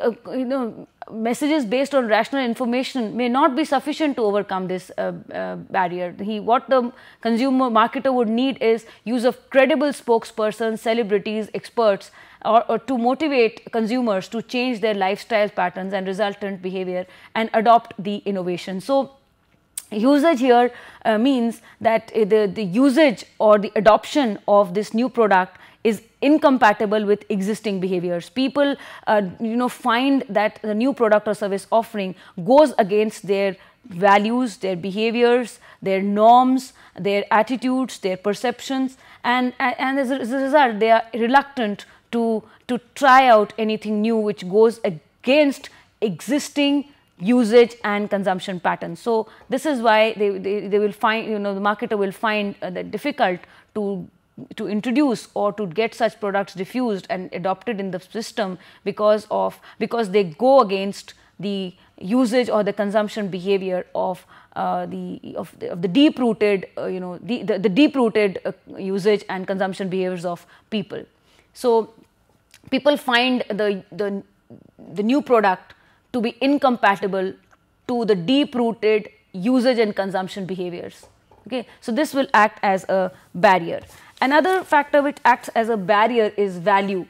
uh, you know, messages based on rational information may not be sufficient to overcome this uh, uh, barrier. He, what the consumer marketer would need is use of credible spokespersons, celebrities, experts or, or to motivate consumers to change their lifestyle patterns and resultant behavior and adopt the innovation. So, usage here uh, means that uh, the, the usage or the adoption of this new product is incompatible with existing behaviors. People, uh, you know, find that the new product or service offering goes against their values, their behaviors, their norms, their attitudes, their perceptions, and, and as a result, they are reluctant to, to try out anything new which goes against existing usage and consumption patterns. So, this is why they, they, they will find, you know, the marketer will find uh, that difficult to to introduce or to get such products diffused and adopted in the system because of because they go against the usage or the consumption behavior of uh, the of the, of the deep rooted uh, you know the the, the deep rooted uh, usage and consumption behaviors of people so people find the the the new product to be incompatible to the deep rooted usage and consumption behaviors okay so this will act as a barrier Another factor which acts as a barrier is value.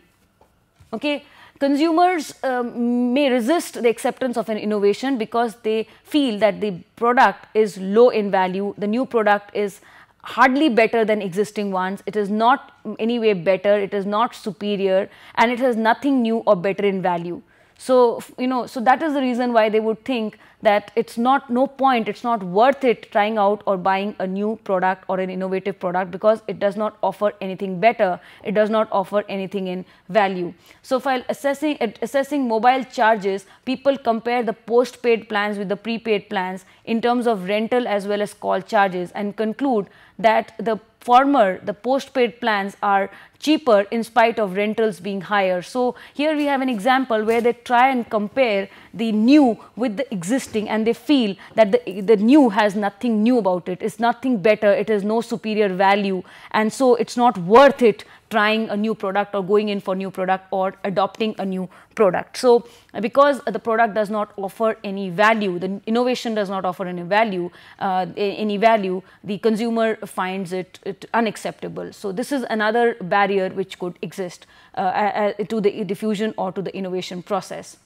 Okay, consumers um, may resist the acceptance of an innovation because they feel that the product is low in value, the new product is hardly better than existing ones, it is not anyway better, it is not superior and it has nothing new or better in value. So, you know, so that is the reason why they would think that it's not no point it's not worth it trying out or buying a new product or an innovative product because it does not offer anything better it does not offer anything in value so while assessing assessing mobile charges people compare the postpaid plans with the prepaid plans in terms of rental as well as call charges and conclude that the former the postpaid plans are cheaper in spite of rentals being higher so here we have an example where they try and compare the new with the existing existing and they feel that the, the new has nothing new about it, it's nothing better, it has no superior value, and so it's not worth it trying a new product or going in for new product or adopting a new product. So, because the product does not offer any value, the innovation does not offer any value, uh, any value, the consumer finds it, it, unacceptable. So, this is another barrier which could exist uh, uh, to the diffusion or to the innovation process.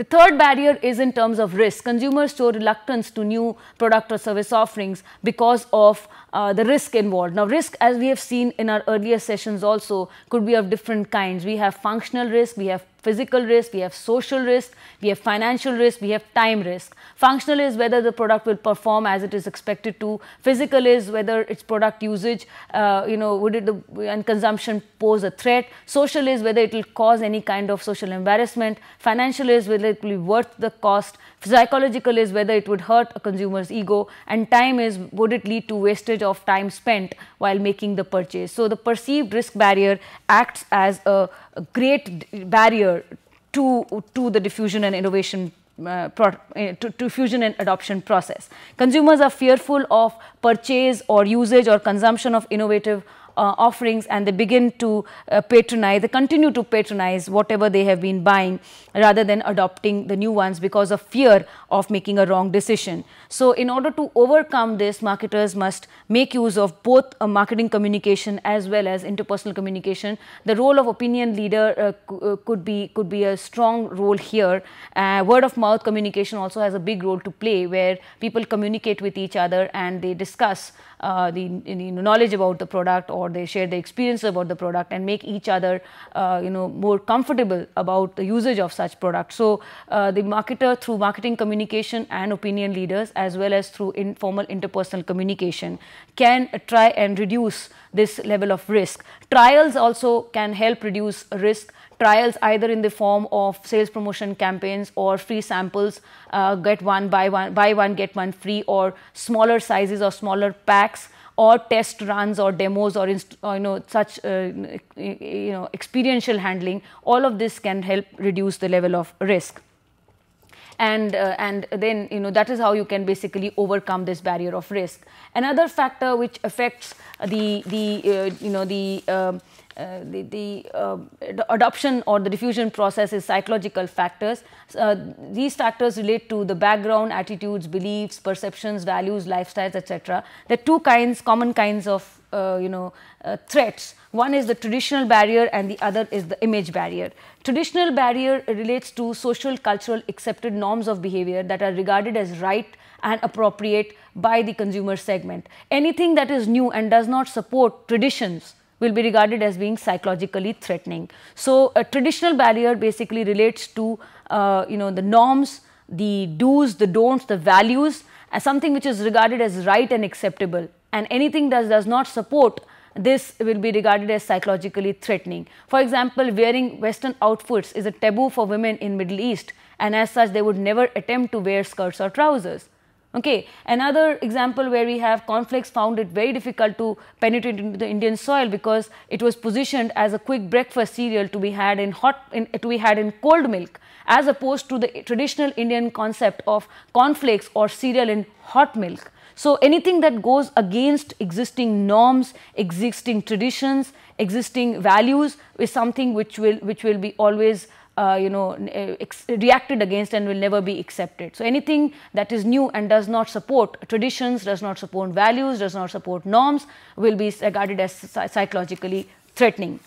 The third barrier is in terms of risk. Consumers show reluctance to new product or service offerings because of uh, the risk involved. Now, risk, as we have seen in our earlier sessions also, could be of different kinds. We have functional risk, we have physical risk, we have social risk, we have financial risk, we have time risk. Functional is whether the product will perform as it is expected to. Physical is whether its product usage, uh, you know, would it and consumption pose a threat. Social is whether it will cause any kind of social embarrassment. Financial is whether it will be worth the cost. Psychological is whether it would hurt a consumer's ego, and time is would it lead to wastage of time spent while making the purchase. So, the perceived risk barrier acts as a, a great barrier to, to the diffusion and innovation uh, pro, uh, to, to fusion and adoption process. Consumers are fearful of purchase or usage or consumption of innovative uh, offerings and they begin to uh, patronize, they continue to patronize whatever they have been buying rather than adopting the new ones because of fear of making a wrong decision. So, in order to overcome this, marketers must make use of both a marketing communication as well as interpersonal communication. The role of opinion leader uh, uh, could be could be a strong role here. Uh, word of mouth communication also has a big role to play where people communicate with each other and they discuss uh, the, knowledge about the product or they share the experience about the product and make each other uh, you know more comfortable about the usage of such product. So uh, the marketer through marketing communication and opinion leaders as well as through informal interpersonal communication can try and reduce this level of risk. Trials also can help reduce risk trials either in the form of sales promotion campaigns or free samples uh, get one buy one buy one get one free or smaller sizes or smaller packs or test runs or demos or, or uh, you know such uh, you know experiential handling all of this can help reduce the level of risk and uh, and then you know that is how you can basically overcome this barrier of risk another factor which affects the the uh, you know the um, uh, the, the uh, adoption or the diffusion process is psychological factors. Uh, these factors relate to the background, attitudes, beliefs, perceptions, values, lifestyles, etc. There are two kinds, common kinds of uh, you know uh, threats. One is the traditional barrier and the other is the image barrier. Traditional barrier relates to social, cultural, accepted norms of behavior that are regarded as right and appropriate by the consumer segment. Anything that is new and does not support traditions will be regarded as being psychologically threatening. So, a traditional barrier basically relates to uh, you know the norms, the do's, the don'ts, the values as something which is regarded as right and acceptable and anything that does not support this will be regarded as psychologically threatening. For example, wearing western outfits is a taboo for women in Middle East and as such they would never attempt to wear skirts or trousers. Okay, another example where we have conflicts found it very difficult to penetrate into the Indian soil because it was positioned as a quick breakfast cereal to be had in hot, in, to be had in cold milk, as opposed to the traditional Indian concept of cornflakes or cereal in hot milk. So anything that goes against existing norms, existing traditions, existing values is something which will which will be always uh, you know, uh, reacted against and will never be accepted. So anything that is new and does not support traditions, does not support values, does not support norms will be regarded as psychologically threatening.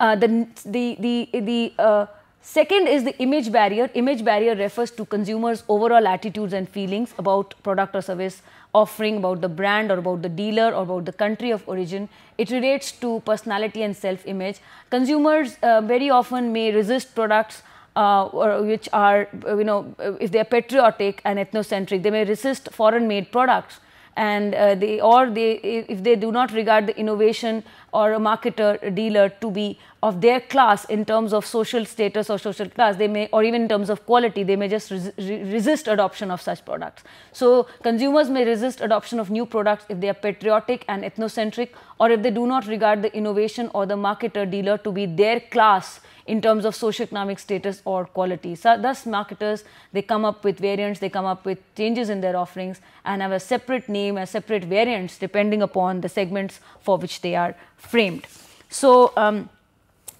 Uh, the, the, the, the uh, second is the image barrier. Image barrier refers to consumers' overall attitudes and feelings about product or service offering, about the brand or about the dealer or about the country of origin. It relates to personality and self-image. Consumers uh, very often may resist products uh, which are, you know, if they are patriotic and ethnocentric, they may resist foreign-made products and uh, they or they if they do not regard the innovation or a marketer a dealer to be of their class in terms of social status or social class they may or even in terms of quality they may just res resist adoption of such products so consumers may resist adoption of new products if they are patriotic and ethnocentric or if they do not regard the innovation or the marketer dealer to be their class in terms of socioeconomic status or quality. So, thus marketers, they come up with variants, they come up with changes in their offerings and have a separate name, a separate variants depending upon the segments for which they are framed. So, um,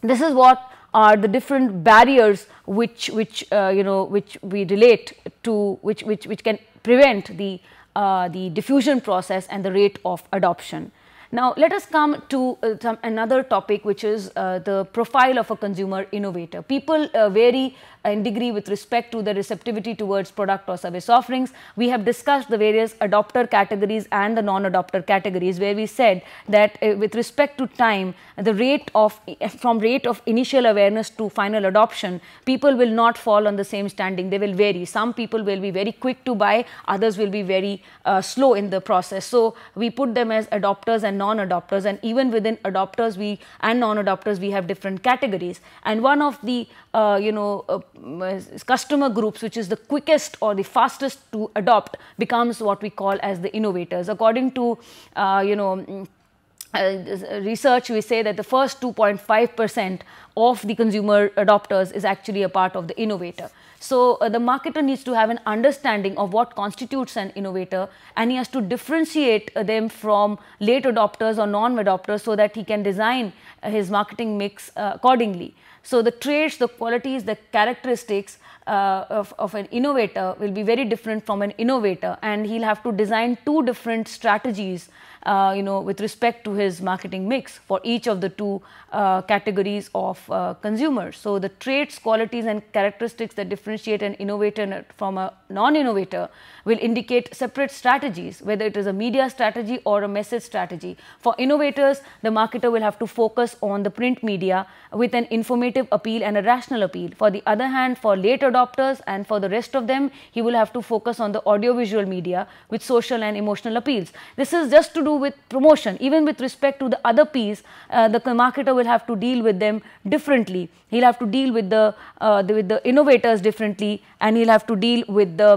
this is what are the different barriers which, which uh, you know, which we relate to, which, which, which can prevent the, uh, the diffusion process and the rate of adoption. Now, let us come to uh, some, another topic, which is uh, the profile of a consumer innovator. People uh, vary in degree with respect to the receptivity towards product or service offerings. We have discussed the various adopter categories and the non-adopter categories where we said that uh, with respect to time, the rate of, from rate of initial awareness to final adoption, people will not fall on the same standing. They will vary. Some people will be very quick to buy, others will be very uh, slow in the process. So, we put them as adopters and non-adopters and even within adopters we and non-adopters we have different categories and one of the uh, you know uh, uh, customer groups which is the quickest or the fastest to adopt becomes what we call as the innovators according to uh, you know mm, uh, uh, research we say that the first 2.5 percent of the consumer adopters is actually a part of the innovator. So uh, the marketer needs to have an understanding of what constitutes an innovator and he has to differentiate uh, them from late adopters or non-adopters so that he can design uh, his marketing mix accordingly. So the traits, the qualities, the characteristics uh, of, of an innovator will be very different from an innovator and he'll have to design two different strategies uh, you know, with respect to his marketing mix for each of the two uh, categories of uh, consumers. So the traits, qualities and characteristics that differentiate an innovator from a non-innovator will indicate separate strategies, whether it is a media strategy or a message strategy. For innovators, the marketer will have to focus on the print media with an informative appeal and a rational appeal. For the other hand, for late adopters and for the rest of them, he will have to focus on the audiovisual media with social and emotional appeals. This is just to do with promotion. Even with respect to the other piece, uh, the marketer will have to deal with them differently. He'll have to deal with the, uh, the with the innovators differently, and he'll have to deal with the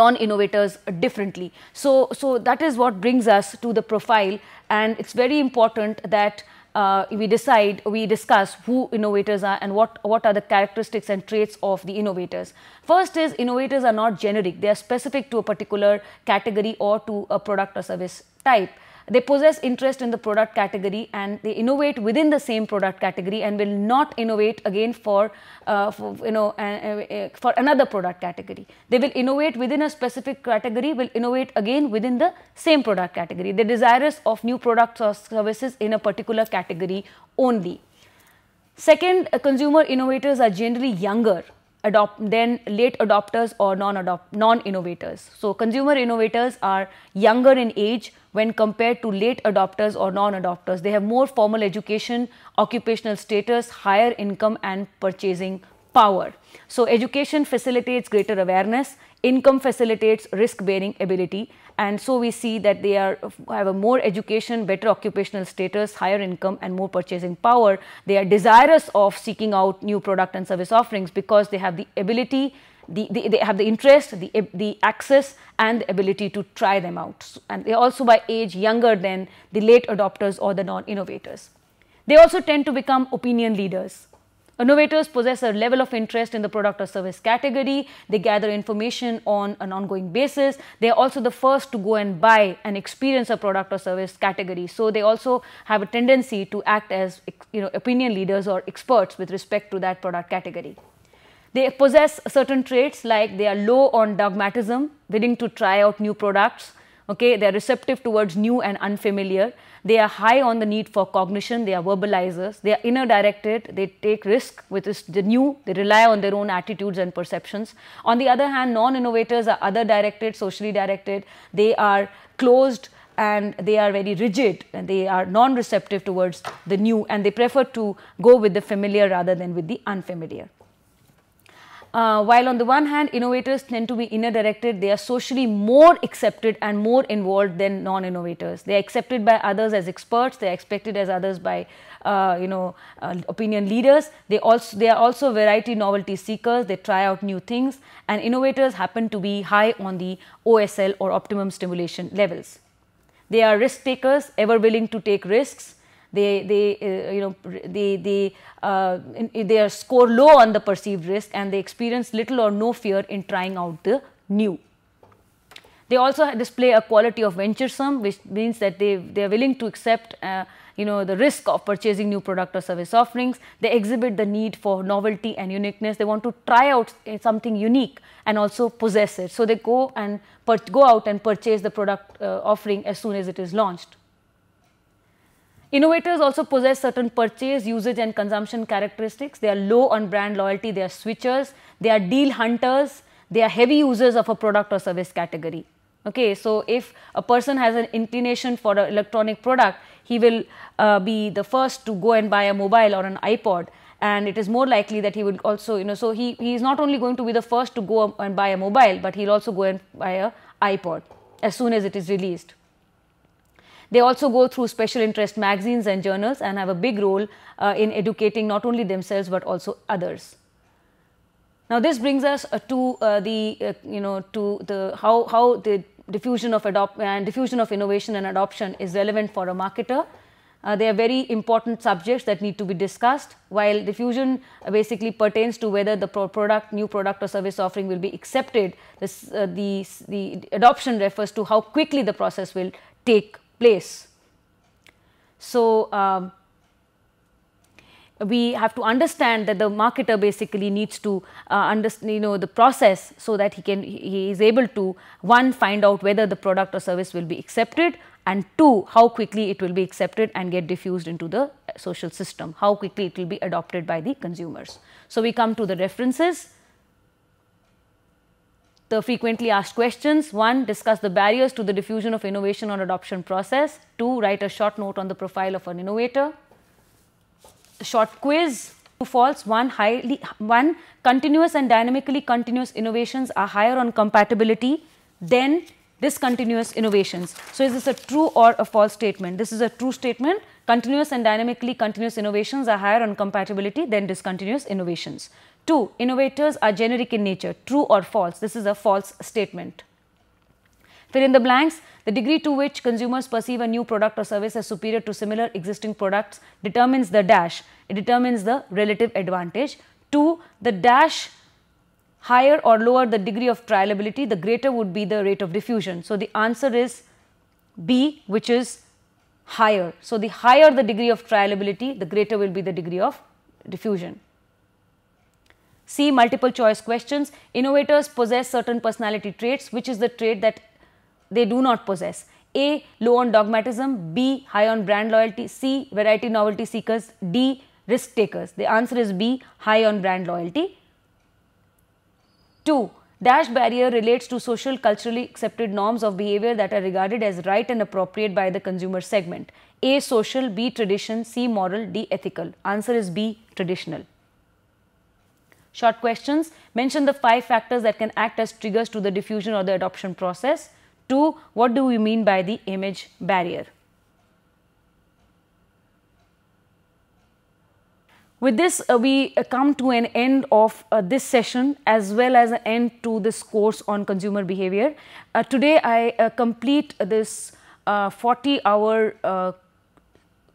non-innovators differently. So, so that is what brings us to the profile and it's very important that uh, we decide, we discuss who innovators are and what, what are the characteristics and traits of the innovators. First is innovators are not generic, they are specific to a particular category or to a product or service type. They possess interest in the product category and they innovate within the same product category and will not innovate again for, uh, for you know, uh, uh, uh, for another product category. They will innovate within a specific category, will innovate again within the same product category. They're desirous of new products or services in a particular category only. Second, uh, consumer innovators are generally younger adopt then late adopters or non adopt non innovators so consumer innovators are younger in age when compared to late adopters or non adopters they have more formal education occupational status higher income and purchasing power so education facilitates greater awareness income facilitates risk bearing ability and so we see that they are have a more education better occupational status higher income and more purchasing power they are desirous of seeking out new product and service offerings because they have the ability the, the, they have the interest, the, the access and the ability to try them out. And they are also by age younger than the late adopters or the non-innovators. They also tend to become opinion leaders Innovators possess a level of interest in the product or service category. They gather information on an ongoing basis. They are also the first to go and buy and experience a product or service category. So they also have a tendency to act as you know, opinion leaders or experts with respect to that product category. They possess certain traits like they are low on dogmatism, willing to try out new products, Okay, they are receptive towards new and unfamiliar. They are high on the need for cognition. They are verbalizers. They are inner directed. They take risk with the new. They rely on their own attitudes and perceptions. On the other hand, non-innovators are other directed, socially directed. They are closed and they are very rigid and they are non-receptive towards the new and they prefer to go with the familiar rather than with the unfamiliar. Uh, while on the one hand, innovators tend to be inner directed, they are socially more accepted and more involved than non-innovators. They are accepted by others as experts, they are expected as others by, uh, you know, uh, opinion leaders. They also they are also variety novelty seekers. They try out new things, and innovators happen to be high on the OSL or optimum stimulation levels. They are risk takers, ever willing to take risks they, they uh, you know, they, they, uh, they score low on the perceived risk and they experience little or no fear in trying out the new. They also display a quality of venturesome which means that they, they are willing to accept uh, you know the risk of purchasing new product or service offerings they exhibit the need for novelty and uniqueness they want to try out uh, something unique and also possess it so they go and go out and purchase the product uh, offering as soon as it is launched Innovators also possess certain purchase, usage and consumption characteristics. They are low on brand loyalty, they are switchers, they are deal hunters, they are heavy users of a product or service category. Okay, so if a person has an inclination for an electronic product, he will uh, be the first to go and buy a mobile or an iPod and it is more likely that he will also, you know, so he, he is not only going to be the first to go and buy a mobile, but he'll also go and buy a iPod as soon as it is released. They also go through special interest magazines and journals and have a big role uh, in educating not only themselves but also others. Now this brings us uh, to uh, the uh, you know to the how how the diffusion of adopt and uh, diffusion of innovation and adoption is relevant for a marketer. Uh, they are very important subjects that need to be discussed while diffusion basically pertains to whether the pro product new product or service offering will be accepted this, uh, the the adoption refers to how quickly the process will take place. So, um, we have to understand that the marketer basically needs to uh, understand you know the process so that he can he is able to one find out whether the product or service will be accepted and two how quickly it will be accepted and get diffused into the uh, social system how quickly it will be adopted by the consumers so we come to the references the frequently asked questions. One, discuss the barriers to the diffusion of innovation or adoption process. Two, write a short note on the profile of an innovator. Short quiz, true false. One, highly, one, continuous and dynamically continuous innovations are higher on compatibility than discontinuous innovations. So, is this a true or a false statement? This is a true statement Continuous and dynamically continuous innovations are higher on compatibility than discontinuous innovations. 2. Innovators are generic in nature, true or false. This is a false statement. Fill in the blanks. The degree to which consumers perceive a new product or service as superior to similar existing products determines the dash. It determines the relative advantage. 2. The dash higher or lower the degree of trialability, the greater would be the rate of diffusion. So, the answer is B, which is higher. So, the higher the degree of trialability, the greater will be the degree of diffusion. C. Multiple choice questions. Innovators possess certain personality traits, which is the trait that they do not possess. A. Low on dogmatism. B. High on brand loyalty. C. Variety novelty seekers. D. Risk takers. The answer is B. High on brand loyalty. 2. Dash barrier relates to social culturally accepted norms of behavior that are regarded as right and appropriate by the consumer segment. A social, B tradition, C moral, D ethical. Answer is B traditional. Short questions. Mention the five factors that can act as triggers to the diffusion or the adoption process. 2. What do we mean by the image barrier? With this, uh, we uh, come to an end of uh, this session as well as an end to this course on consumer behavior. Uh, today, I uh, complete this 40-hour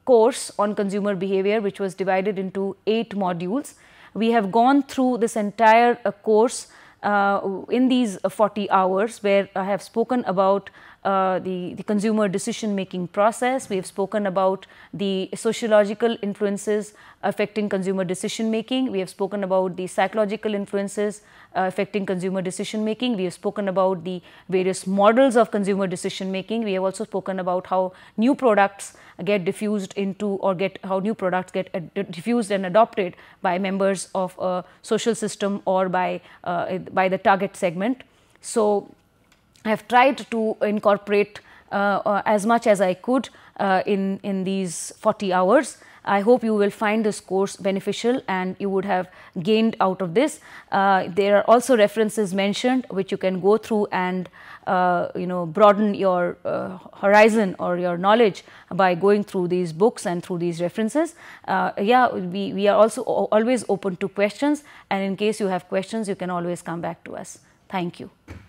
course on consumer behavior which was divided into 8 modules. We have gone through this entire course in these 40 hours where I have spoken about uh, the, the consumer decision making process. We have spoken about the sociological influences affecting consumer decision making. We have spoken about the psychological influences uh, affecting consumer decision making. We have spoken about the various models of consumer decision making. We have also spoken about how new products get diffused into or get how new products get diffused and adopted by members of a social system or by, uh, by the target segment. So, I have tried to incorporate uh, uh, as much as I could uh, in, in these 40 hours. I hope you will find this course beneficial and you would have gained out of this. Uh, there are also references mentioned which you can go through and uh, you know broaden your uh, horizon or your knowledge by going through these books and through these references. yeah, we, we are also always open to questions and in case you have questions you can always come back to us. Thank you.